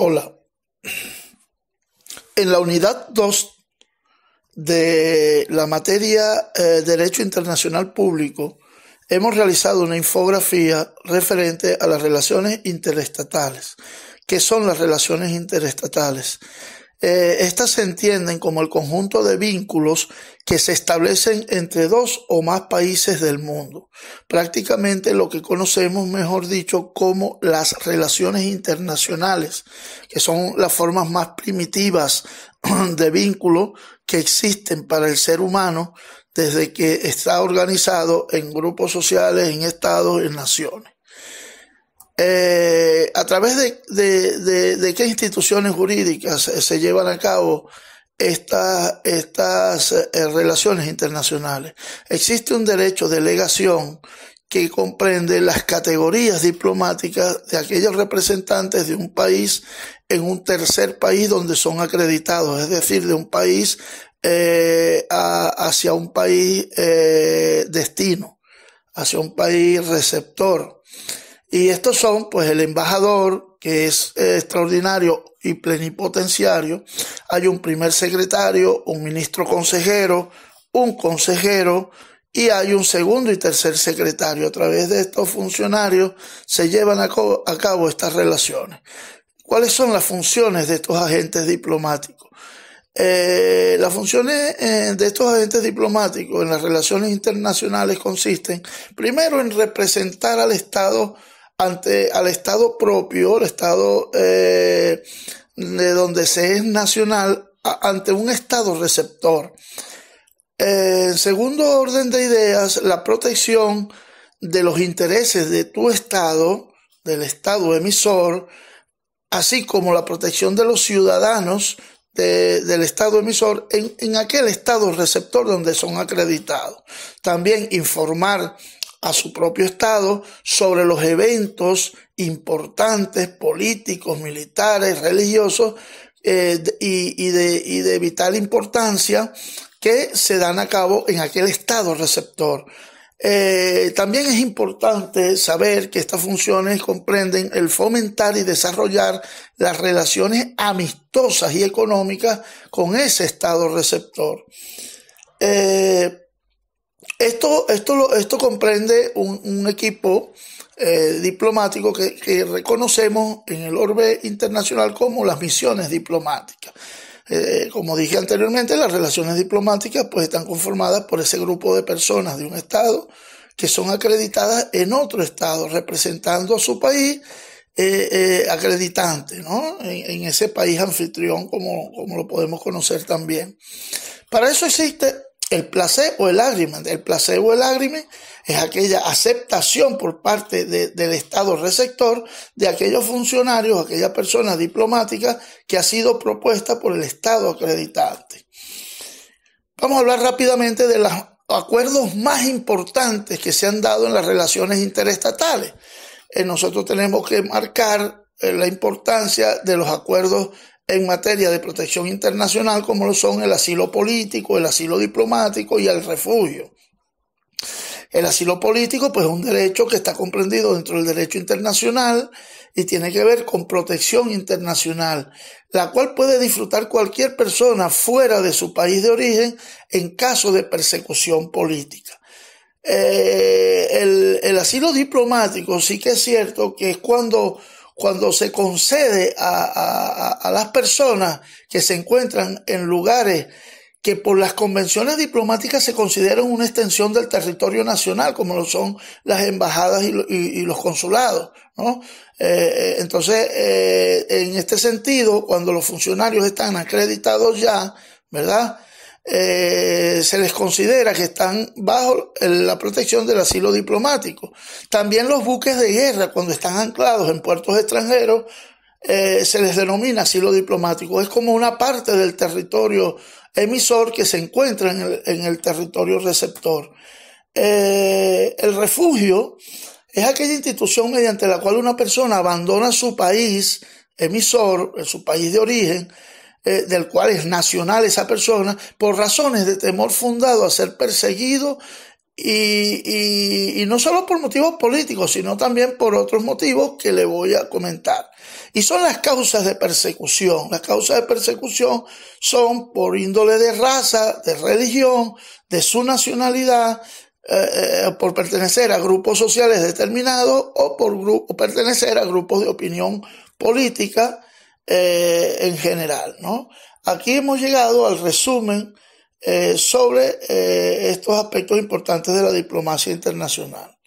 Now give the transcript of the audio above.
Hola. En la unidad 2 de la materia eh, Derecho Internacional Público, hemos realizado una infografía referente a las relaciones interestatales. ¿Qué son las relaciones interestatales? Eh, estas se entienden como el conjunto de vínculos que se establecen entre dos o más países del mundo, prácticamente lo que conocemos, mejor dicho, como las relaciones internacionales, que son las formas más primitivas de vínculo que existen para el ser humano desde que está organizado en grupos sociales, en estados, en naciones. Eh, a través de, qué instituciones jurídicas se llevan a cabo estas, estas eh, relaciones internacionales. Existe un derecho de legación que comprende las categorías diplomáticas de aquellos representantes de un país en un tercer país donde son acreditados, es decir, de un país eh, hacia un país destino, hacia un país receptor. Y estos son, pues, el embajador, que es eh, extraordinario y plenipotenciario. Hay un primer secretario, un ministro consejero, un consejero y hay un segundo y tercer secretario. A través de estos funcionarios se llevan a, cabo estas relaciones. ¿Cuáles son las funciones de estos agentes diplomáticos? Eh, las funciones eh, de estos agentes diplomáticos en las relaciones internacionales consisten, primero, en representar al Estado ante al Estado propio, el Estado eh, de donde se es nacional, ante un Estado receptor. En segundo orden de ideas, la protección de los intereses de tu Estado, del Estado emisor, así como la protección de los ciudadanos del Estado emisor en aquel Estado receptor donde son acreditados. También informar a su propio Estado sobre los eventos importantes, políticos, militares, religiosos eh, y, de, vital importancia que se dan a cabo en aquel Estado receptor. Eh, también es importante saber que estas funciones comprenden el fomentar y desarrollar las relaciones amistosas y económicas con ese Estado receptor. Eh, esto, esto, esto comprende un, equipo eh, diplomático que, reconocemos en el orbe internacional como las misiones diplomáticas. Eh, como dije anteriormente, las relaciones diplomáticas pues, están conformadas por ese grupo de personas de un Estado que son acreditadas en otro Estado, representando a su país eh, acreditante, ¿no? En, ese país anfitrión, como, como lo podemos conocer también. Para eso existe el placebo, el lágrima el placebo, el lágrima es aquella aceptación por parte del Estado receptor de aquellos funcionarios, aquellas personas diplomáticas que ha sido propuesta por el Estado acreditante. Vamos a hablar rápidamente de los acuerdos más importantes que se han dado en las relaciones interestatales. Eh, nosotros tenemos que marcar eh, la importancia de los acuerdos en materia de protección internacional como lo son el asilo político, el asilo diplomático y el refugio. El asilo político pues es un derecho que está comprendido dentro del derecho internacional y tiene que ver con protección internacional, la cual puede disfrutar cualquier persona fuera de su país de origen en caso de persecución política. Eh, el, el asilo diplomático sí que es cierto que es cuando cuando se concede a, las personas que se encuentran en lugares que por las convenciones diplomáticas se consideran una extensión del territorio nacional, como lo son las embajadas y, los consulados. ¿no? Eh, eh, entonces, eh, en este sentido, cuando los funcionarios están acreditados ya, ¿verdad? Eh, se les considera que están bajo la protección del asilo diplomático. También los buques de guerra, cuando están anclados en puertos extranjeros, eh, se les denomina asilo diplomático. Es como una parte del territorio emisor que se encuentra en el, territorio receptor. Eh, el refugio es aquella institución mediante la cual una persona abandona su país emisor, su país de origen, eh, del cual es nacional esa persona, por razones de temor fundado a ser perseguido y, no solo por motivos políticos, sino también por otros motivos que le voy a comentar. Y son las causas de persecución. Las causas de persecución son por índole de raza, de religión, de su nacionalidad, eh, eh, por pertenecer a grupos sociales determinados o por grupo, pertenecer a grupos de opinión política eh, en general, ¿no? Aquí hemos llegado al resumen eh, sobre eh, estos aspectos importantes de la diplomacia internacional.